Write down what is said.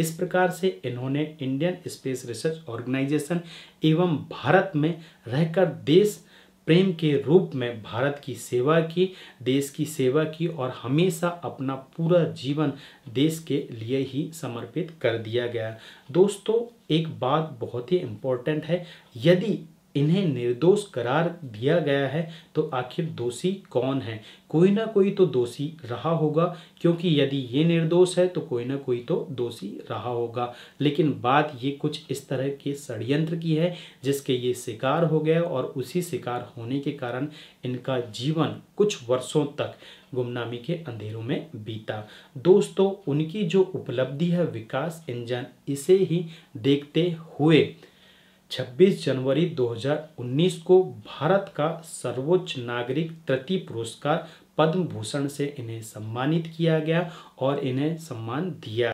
इस प्रकार से इन्होंने इंडियन स्पेस रिसर्च ऑर्गेनाइजेशन एवं भारत में रहकर देश प्रेम के रूप में भारत की सेवा की देश की सेवा की और हमेशा अपना पूरा जीवन देश के लिए ही समर्पित कर दिया गया दोस्तों एक बात बहुत ही इम्पोर्टेंट है यदि इन्हें निर्दोष करार दिया गया है तो आखिर दोषी कौन है कोई ना कोई तो दोषी रहा होगा क्योंकि यदि ये निर्दोष है तो कोई ना कोई तो दोषी रहा होगा लेकिन बात ये कुछ इस तरह के षड्यंत्र की है जिसके ये शिकार हो गया और उसी शिकार होने के कारण इनका जीवन कुछ वर्षों तक गुमनामी के अंधेरों में बीता दोस्तों उनकी जो उपलब्धि है विकास इंजन इसे ही देखते हुए 26 जनवरी 2019 को भारत का सर्वोच्च नागरिक तृतीय पुरस्कार पद्म भूषण से इन्हें सम्मानित किया गया और इन्हें सम्मान दिया